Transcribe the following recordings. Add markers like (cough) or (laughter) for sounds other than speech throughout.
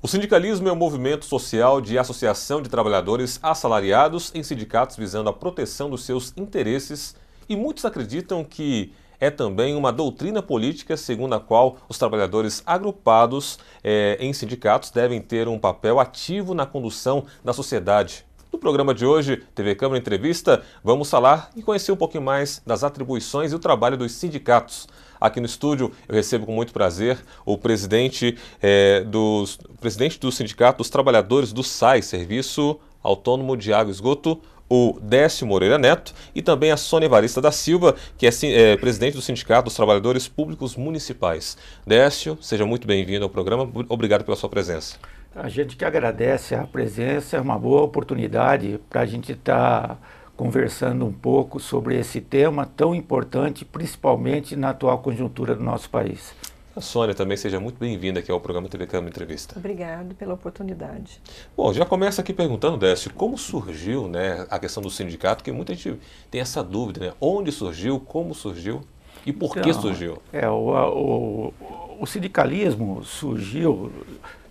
O sindicalismo é um movimento social de associação de trabalhadores assalariados em sindicatos visando a proteção dos seus interesses e muitos acreditam que é também uma doutrina política segundo a qual os trabalhadores agrupados eh, em sindicatos devem ter um papel ativo na condução da sociedade. No programa de hoje, TV Câmara Entrevista, vamos falar e conhecer um pouquinho mais das atribuições e o trabalho dos sindicatos. Aqui no estúdio eu recebo com muito prazer o presidente, é, dos, presidente do Sindicato dos Trabalhadores do SAI, Serviço Autônomo de Água e Esgoto, o Décio Moreira Neto e também a Sônia Evarista da Silva, que é, é, presidente do Sindicato dos Trabalhadores Públicos Municipais. Décio, seja muito bem-vindo ao programa, obrigado pela sua presença. A gente que agradece a presença, é uma boa oportunidade para a gente estar. Tá conversando um pouco sobre esse tema tão importante, principalmente na atual conjuntura do nosso país. A Sônia também seja muito bem-vinda aqui ao programa TV Câmara Entrevista. Obrigado pela oportunidade. Bom, já começa aqui perguntando, Décio, como surgiu né, a questão do sindicato, que muita gente tem essa dúvida, né? Onde surgiu, como surgiu e por então, que surgiu? É, o, o, o sindicalismo surgiu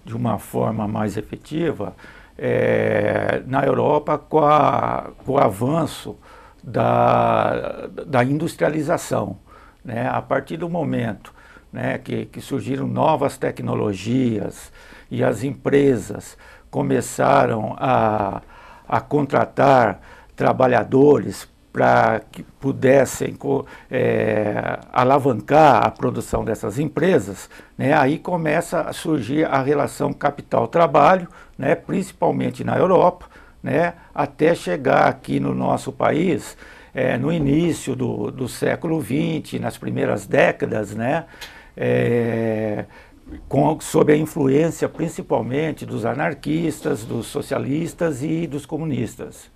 de uma forma mais efetiva é, na Europa com, a, com, o avanço da, da industrialização. Né? A partir do momento né, que, que surgiram novas tecnologias e as empresas começaram a, a contratar trabalhadores para que pudessem é, alavancar a produção dessas empresas, né, aí começa a surgir a relação capital-trabalho, né, principalmente na Europa, né, até chegar aqui no nosso país, é, no início do, do século XX, nas primeiras décadas, né, é, com, sob a influência principalmente dos anarquistas, dos socialistas e dos comunistas.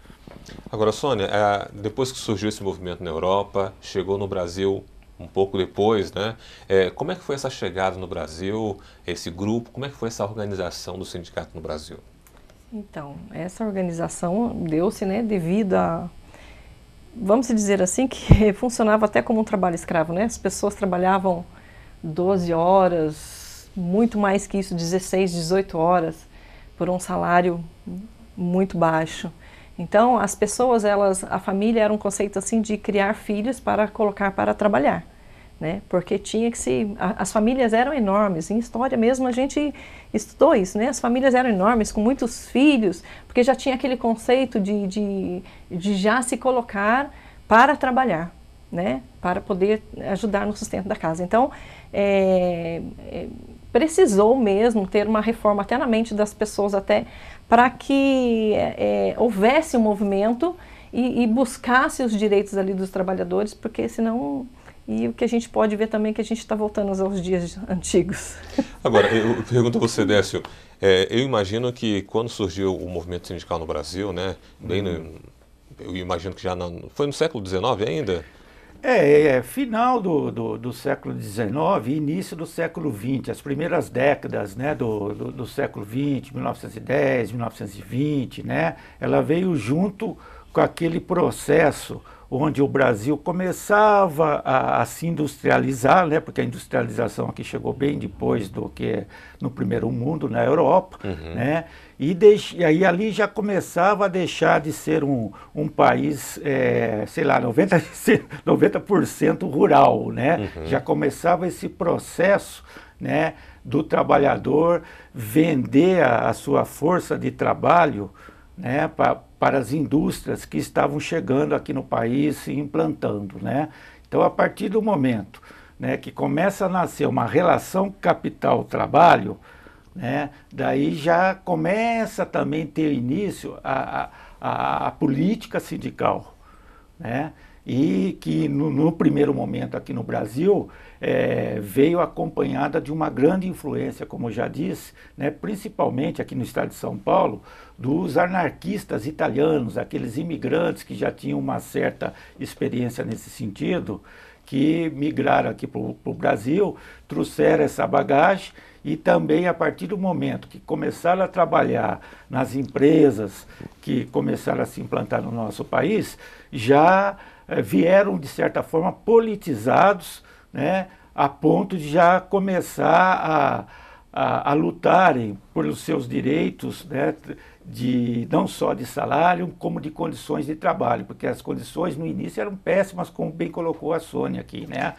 Agora, Sônia, é, depois que surgiu esse movimento na Europa, chegou no Brasil um pouco depois, né? É, como é que foi essa chegada no Brasil, esse grupo, como é que foi essa organização do sindicato no Brasil? Então, essa organização deu-se né, devido a, vamos dizer assim, que (laughs) funcionava até como um trabalho escravo, né? As pessoas trabalhavam 12 horas, muito mais que isso, 16, 18 horas, por um salário muito baixo. Então, as pessoas, elas, a família era um conceito assim de criar filhos para colocar para trabalhar, né? Porque tinha que se, a, as famílias eram enormes. Em história mesmo a gente estudou isso, né? As famílias eram enormes, com muitos filhos, porque já tinha aquele conceito de, de, de já se colocar para trabalhar, né? Para poder ajudar no sustento da casa. Então, é, é precisou mesmo ter uma reforma até na mente das pessoas até para que é, é, houvesse um movimento e, e, buscasse os direitos ali dos trabalhadores, porque senão e o que a gente pode ver também é que a gente está voltando aos dias antigos. (laughs) Agora, eu pergunto a você, Décio, é, eu imagino que quando surgiu o movimento sindical no Brasil, né, bem no, eu imagino que já foi no século XIX ainda, é, é, é final do, do, do, século XIX início do século XX, as primeiras décadas né, do, do, do século XX, 1910, 1920, né, ela veio junto com aquele processo onde o Brasil começava a, a, se industrializar, né, porque a industrialização aqui chegou bem depois do que no primeiro mundo, na Europa, uhum. né, e, deix, e aí ali já começava a deixar de ser um, um país, é, sei lá, 90%, 90 (laughs) rural, né, uhum. já começava esse processo, né, do trabalhador vender a, a sua força de trabalho, né, para para as indústrias que estavam chegando aqui no país e implantando. Né? Então, a partir do momento né, que começa a nascer uma relação capital-trabalho, né, daí já começa também a ter início a, a, a política sindical. Né? e que no, no, primeiro momento aqui no Brasil é, veio acompanhada de uma grande influência, como eu já disse, né, principalmente aqui no estado de São Paulo, dos anarquistas italianos, aqueles imigrantes que já tinham uma certa experiência nesse sentido, que migraram aqui para o Brasil, trouxeram essa bagagem e também a partir do momento que começaram a trabalhar nas empresas que começaram a se implantar no nosso país, já eh, vieram de certa forma politizados, né, a ponto de já começar a, a, a lutarem pelos seus direitos, né, de não só de salário, como de condições de trabalho, porque as condições no início eram péssimas, como bem colocou a Sônia aqui, né?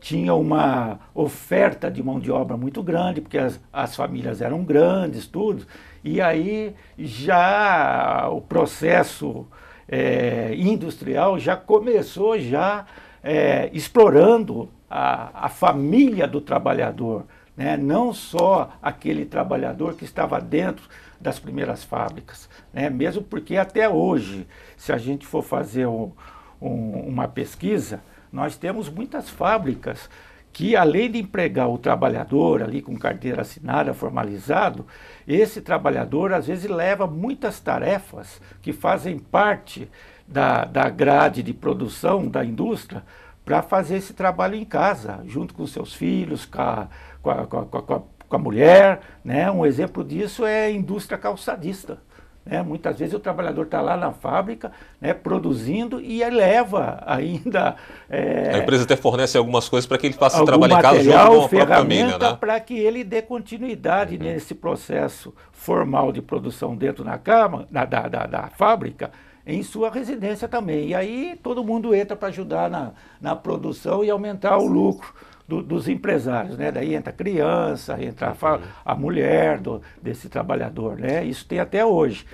Tinha uma oferta de mão de obra muito grande, porque as, as famílias eram grandes, tudo, e aí já o processo é, industrial já começou já é, explorando a, a família do trabalhador, né? Não só aquele trabalhador que estava dentro das primeiras fábricas, né? mesmo porque até hoje, se a gente for fazer um, um, uma pesquisa, nós temos muitas fábricas que além de empregar o trabalhador ali com carteira assinada, formalizado, esse trabalhador às vezes leva muitas tarefas que fazem parte da, da grade de produção da indústria para fazer esse trabalho em casa, junto com seus filhos, com a, com a, com a, com a, com a mulher. Né? Um exemplo disso é a indústria calçadista. Né? Muitas vezes o trabalhador está lá na fábrica né, produzindo e leva ainda. É, a empresa até fornece algumas coisas para que ele faça trabalhar em casa junto com a né? ferramenta Né? Para que ele dê continuidade uhum. nesse processo formal de produção dentro na cama, na, da, da, da fábrica em sua residência também. E aí todo mundo entra para ajudar na, na produção e aumentar o lucro do, dos empresários, né? Daí entra a criança, entra a, uhum. a mulher do, desse trabalhador, né? Isso tem até hoje.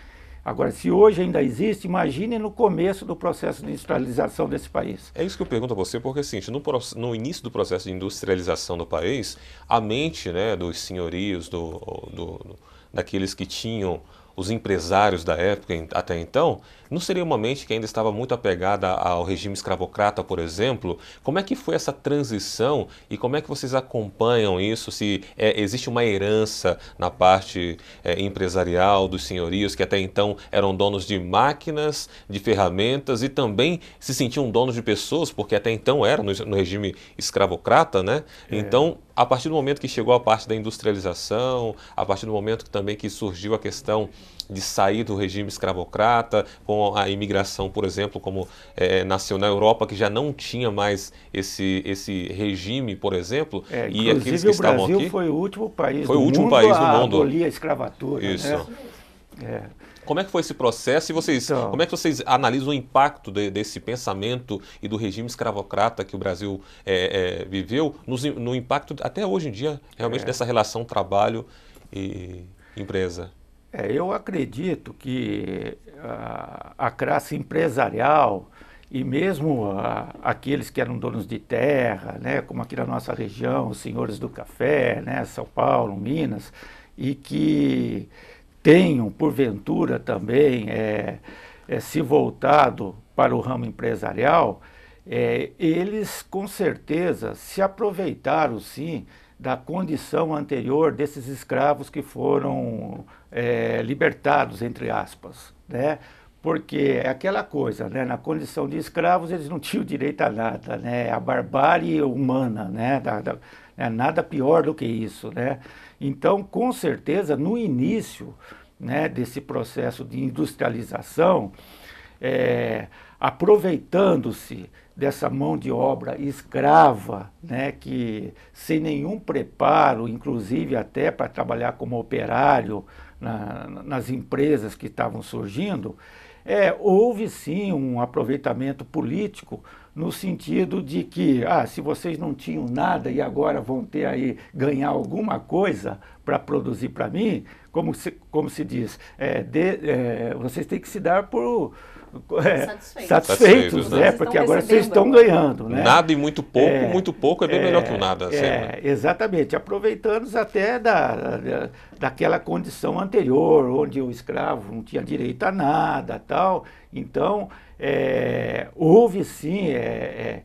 Agora, se hoje ainda existe, imagine no começo do processo de industrialização desse país. É isso que eu pergunto a você, porque assim, no, no início do processo de industrialização do país, a mente né, dos senhorios, do, do daqueles que tinham os empresários da época até então, não seria uma mente que ainda estava muito apegada ao regime escravocrata, por exemplo? Como é que foi essa transição e como é que vocês acompanham isso? Se é, existe uma herança na parte é, empresarial dos senhorios que até então eram donos de máquinas, de ferramentas e também se sentiam donos de pessoas, porque até então eram no, no regime escravocrata, né? É. Então, a partir do momento que chegou a parte da industrialização, a partir do momento que, também que surgiu a questão de sair do regime escravocrata, com a imigração, por exemplo, como é, nasceu na Europa, que já não tinha mais esse, esse regime, por exemplo, é, e aqueles que estavam aqui... o Brasil foi o último país foi o último mundo país do mundo a abolir a escravatura. Né? Isso. Né? É. Como é que foi esse processo e vocês, então, como é que vocês analisam o impacto de, desse pensamento e do regime escravocrata que o Brasil é, é, viveu no impacto até hoje em dia realmente é. dessa relação trabalho e empresa? É, eu acredito que a, a classe empresarial e mesmo a, aqueles que eram donos de terra, né, como aqui na nossa região, os senhores do café, né, São Paulo, Minas, e que tenham, porventura, também é, é, se voltado para o ramo empresarial, é, eles com certeza se aproveitaram sim da condição anterior desses escravos que foram é, libertados, entre aspas, né? Porque é aquela coisa, né? Na condição de escravos eles não tinham direito a nada, né? A barbárie humana, né? Da, da, né? nada pior do que isso, né? Então, com certeza, no início né, desse processo de industrialização, é, aproveitando-se dessa mão de obra escrava, né, que sem nenhum preparo, inclusive até para trabalhar como operário na, nas empresas que estavam surgindo, é, houve sim um aproveitamento político no sentido de que, ah, se vocês não tinham nada e agora vão ter aí ganhar alguma coisa para produzir para mim, como se, como se diz, é, de, é, vocês têm que se dar por é, satisfeitos, satisfeitos né? né? Porque agora vocês estão ganhando. Né? Nada e muito pouco, é, muito pouco é bem é, melhor que o nada. Assim, né? Exatamente, aproveitando até da, da, daquela condição anterior, onde o escravo não tinha direito a nada tal. Então, é, houve sim é,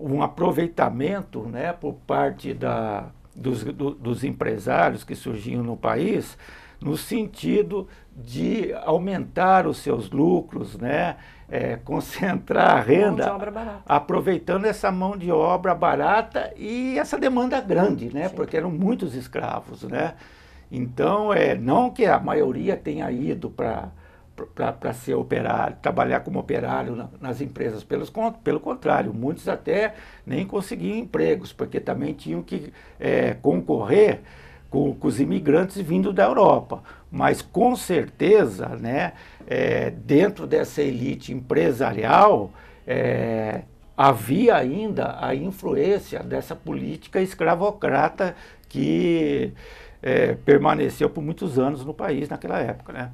um aproveitamento né, por parte da, dos, do, dos empresários que surgiam no país no sentido de aumentar os seus lucros, né? É, concentrar a renda, aproveitando essa mão de obra barata e essa demanda grande, né? Sim. Porque eram muitos escravos, né? Então, é, não que a maioria tenha ido para para ser operário, trabalhar como operário na, nas empresas. Pelos, pelo contrário, muitos até nem conseguiam empregos, porque também tinham que é, concorrer com, com os imigrantes vindo da Europa. Mas com certeza, né, é, dentro dessa elite empresarial, é, havia ainda a influência dessa política escravocrata que é, permaneceu por muitos anos no país naquela época. Né?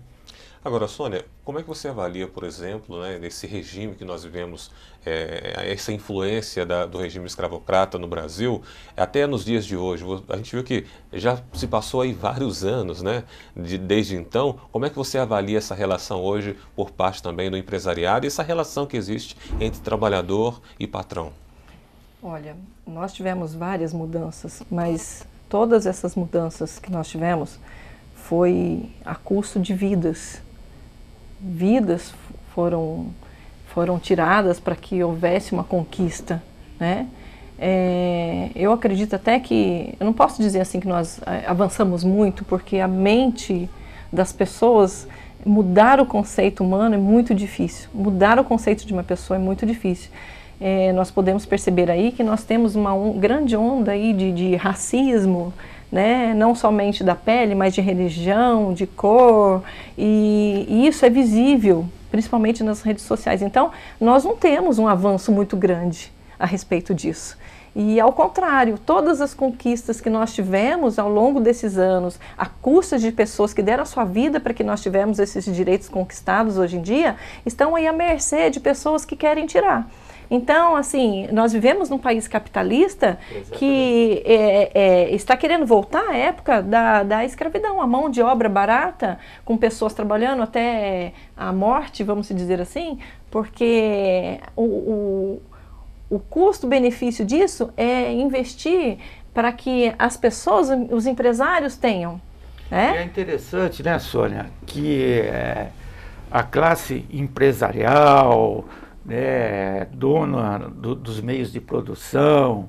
Agora, Sônia, como é que você avalia, por exemplo, né, regime que nós vivemos, é, essa influência da, do regime escravocrata no Brasil, até nos dias de hoje? A gente viu que já se passou aí vários anos, né, de, desde então. Como é que você avalia essa relação hoje por parte também do empresariado e essa relação que existe entre trabalhador e patrão? Olha, nós tivemos várias mudanças, mas todas essas mudanças que nós tivemos foi a custo de vidas, vidas foram, foram tiradas para que houvesse uma conquista, né? É, eu acredito até que, eu não posso dizer assim que nós é, avançamos muito, porque a mente das pessoas, mudar o conceito humano é muito difícil, mudar o conceito de uma pessoa é muito difícil. É, nós podemos perceber aí que nós temos uma grande onda aí de, de racismo, né? não somente da pele, mas de religião, de cor, e, e isso é visível, principalmente nas redes sociais. Então, nós não temos um avanço muito grande a respeito disso. E ao contrário, todas as conquistas que nós tivemos ao longo desses anos, a custa de pessoas que deram a sua vida para que nós tivemos esses direitos conquistados hoje em dia, estão aí à mercê de pessoas que querem tirar. Então, assim, nós vivemos num país capitalista Exatamente. que é, é, está querendo voltar à época da, da escravidão, a mão de obra barata, com pessoas trabalhando até a morte, vamos dizer assim, porque o, o, o custo-benefício disso é investir para que as pessoas, os empresários tenham. Né? É interessante, né, Sônia, que é, a classe empresarial, né, dona do, dos meios de produção,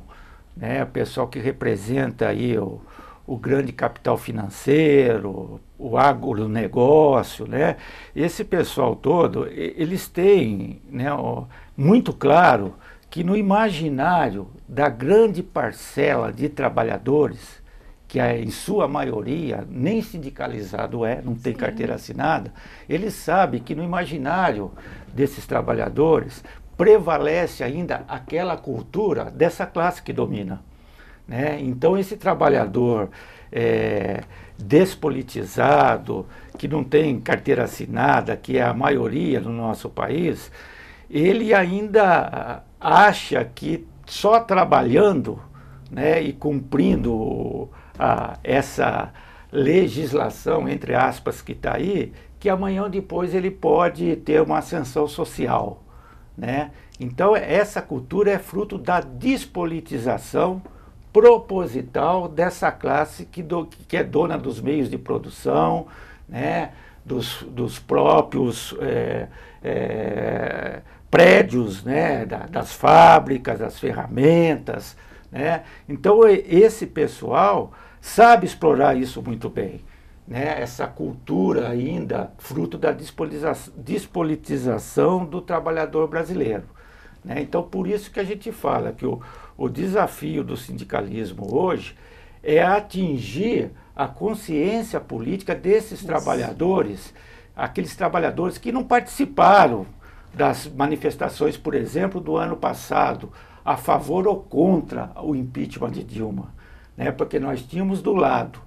né, o pessoal que representa aí o, o grande capital financeiro, o agronegócio, né? Esse pessoal todo, eles têm né, muito claro que no imaginário da grande parcela de trabalhadores, que é, em sua maioria nem sindicalizado é, não tem Sim. carteira assinada, ele sabe que no imaginário desses trabalhadores prevalece ainda aquela cultura dessa classe que domina. Né? Então, esse trabalhador é, despolitizado, que não tem carteira assinada, que é a maioria no nosso país, ele ainda acha que só trabalhando né, e cumprindo ah, essa legislação, entre aspas, que está aí, que amanhã ou depois ele pode ter uma ascensão social. Né? Então, essa cultura é fruto da despolitização proposital dessa classe que, do, que é dona dos meios de produção, né? dos, dos próprios é, é, prédios, né? Da, das fábricas, das ferramentas, né? Então, esse pessoal sabe explorar isso muito bem. Né? Essa cultura ainda fruto da despolitização do trabalhador brasileiro. Né? Então, por isso que a gente fala que o, o desafio do sindicalismo hoje é atingir a consciência política desses isso. trabalhadores, aqueles trabalhadores que não participaram das manifestações, por exemplo, do ano passado, a favor ou contra o impeachment de Dilma, né? porque nós tínhamos do lado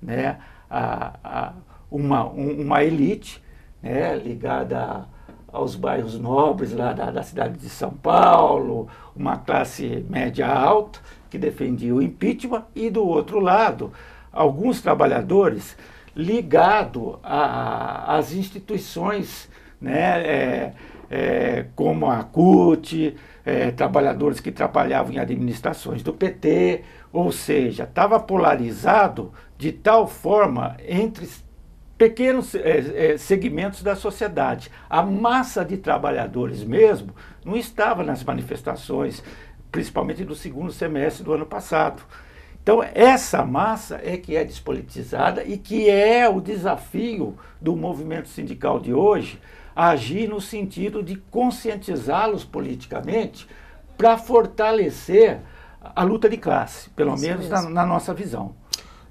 né, a, a uma, um, uma elite né, ligada a, aos bairros nobres lá da, da, cidade de São Paulo, uma classe média alta que defendia o impeachment, e do outro lado, alguns trabalhadores ligados às instituições, né, é, é, como a CUT, é, trabalhadores que trabalhavam em administrações do PT, ou seja, estava polarizado de tal forma entre pequenos é, é, segmentos da sociedade. A massa de trabalhadores mesmo não estava nas manifestações, principalmente do segundo semestre do ano passado. Então, essa massa é que é despolitizada e que é o desafio do movimento sindical de hoje agir no sentido de conscientizá-los politicamente para fortalecer a luta de classe, pelo Isso menos na, na, nossa visão.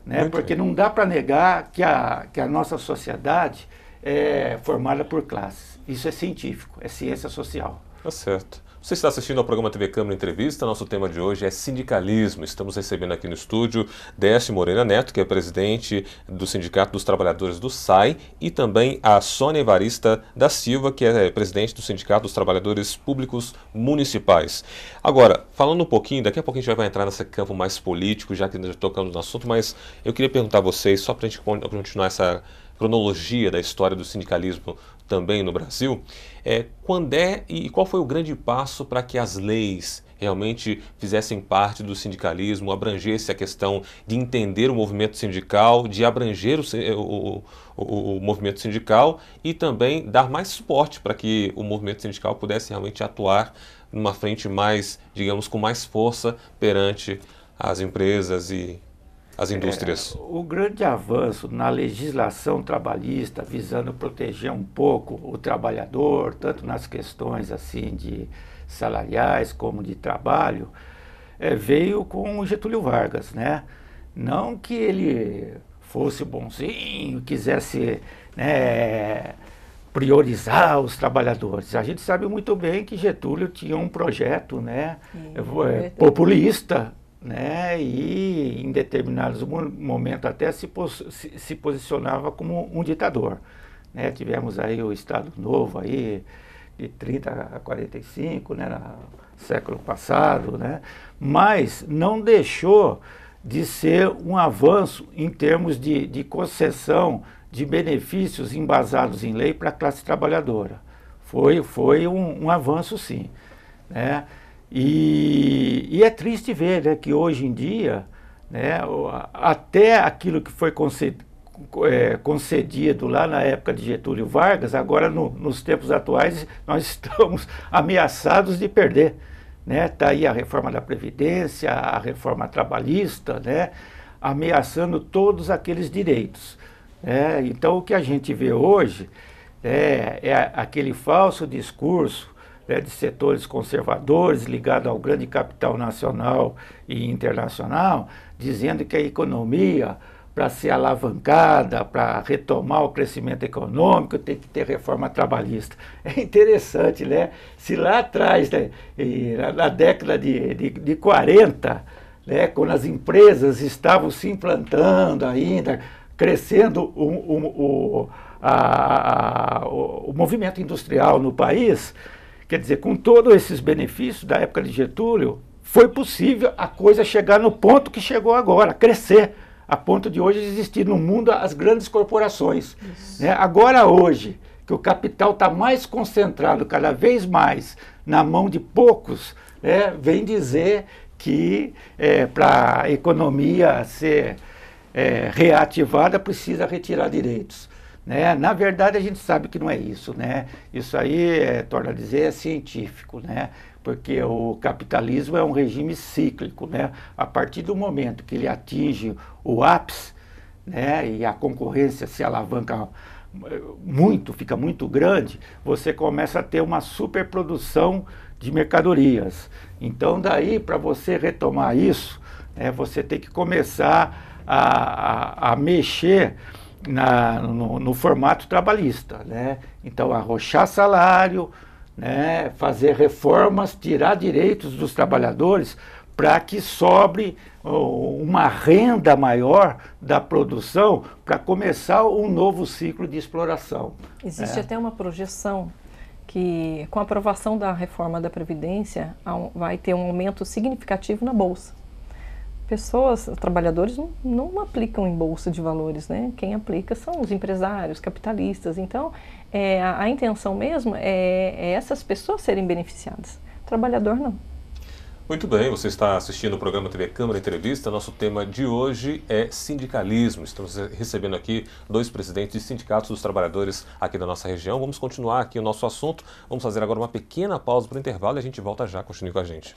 Né? Porque bem. não dá para negar que a, que a nossa sociedade é formada por classes. Isso é científico, é ciência social. Tá certo. Você está assistindo ao programa TV Câmara Entrevista. Nosso tema de hoje é sindicalismo. Estamos recebendo aqui no estúdio Décio Moreira Neto, que é presidente do Sindicato dos Trabalhadores do SAI, e também a Sônia Evarista da Silva, que é presidente do Sindicato dos Trabalhadores Públicos Municipais. Agora, falando um pouquinho, daqui a pouco a gente vai entrar nesse campo mais político, já que já tocamos no assunto, mas eu queria perguntar a vocês, só para a gente continuar essa cronologia da história do sindicalismo também no Brasil, é, quando é e qual foi o grande passo para que as leis realmente fizessem parte do sindicalismo, abrangesse a questão de entender o movimento sindical, de abranger o, o, o, o movimento sindical e também dar mais suporte para que o movimento sindical pudesse realmente atuar numa frente mais, digamos, com mais força perante as empresas e as é, indústrias? É, o grande avanço na legislação trabalhista, visando proteger um pouco o trabalhador, tanto nas questões assim de salariais como de trabalho, é, veio com Getúlio Vargas, né? Não que ele fosse bonzinho, quisesse né, priorizar os trabalhadores. A gente sabe muito bem que Getúlio tinha um projeto né, é, é. populista, né? e em determinados momentos até se, pos se, se posicionava como um ditador. Né? Tivemos aí o Estado Novo aí, de 30 a 45, né? século passado, né? mas não deixou de ser um avanço em termos de, de concessão de benefícios embasados em lei para a classe trabalhadora. Foi, foi um, um avanço, sim. Né? E, e é triste ver né, que hoje em dia, né, até aquilo que foi é, concedido, lá na época de Getúlio Vargas, agora no, nos tempos atuais (laughs) nós estamos ameaçados de perder. Né? Tá aí a reforma da Previdência, a reforma trabalhista, né? ameaçando todos aqueles direitos. Né? Então o que a gente vê hoje é, é aquele falso discurso né, de setores conservadores ligados ao grande capital nacional e internacional, dizendo que a economia, para ser alavancada, para retomar o crescimento econômico, tem que ter reforma trabalhista. (laughs) É interessante, né? Se lá atrás, né, na década de, de, de 40, né, quando as empresas estavam se implantando ainda, crescendo o, o, o, a, a, o movimento industrial no país, Quer dizer, com todos esses benefícios da época de Getúlio, foi possível a coisa chegar no ponto que chegou agora, crescer, a ponto de hoje existir no mundo as grandes corporações. Né? Agora, hoje, que o capital está mais concentrado cada vez mais na mão de poucos, né? vem dizer que é, para a economia ser é, reativada precisa retirar direitos. Né? Na verdade, a gente sabe que não é isso. Né? Isso aí, é, torna a dizer, é científico, né? porque o capitalismo é um regime cíclico. Né? A partir do momento que ele atinge o ápice né? e a concorrência se alavanca eh, muito, fica muito grande, você começa a ter uma superprodução de mercadorias. Então, daí, para você retomar isso, né, você tem que começar a, a, a mexer na, no, no, formato trabalhista. Né? Então, arrochar salário, né? fazer reformas, tirar direitos dos trabalhadores para que sobre uma renda maior da produção para começar um novo ciclo de exploração. Existe é. até uma projeção que, com a aprovação da reforma da Previdência, vai ter um aumento significativo na Bolsa pessoas, os trabalhadores, não, não aplicam em bolsa de valores, né? Quem aplica são os empresários, capitalistas. Então, é, a, a, intenção mesmo é, é essas pessoas serem beneficiadas. O trabalhador não. Muito bem, você está assistindo o programa TV Câmara Entrevista. Nosso tema de hoje é sindicalismo. Estamos recebendo aqui dois presidentes de sindicatos dos trabalhadores aqui da nossa região. Vamos continuar aqui o nosso assunto. Vamos fazer agora uma pequena pausa para o intervalo e a gente volta já. Continue com a gente.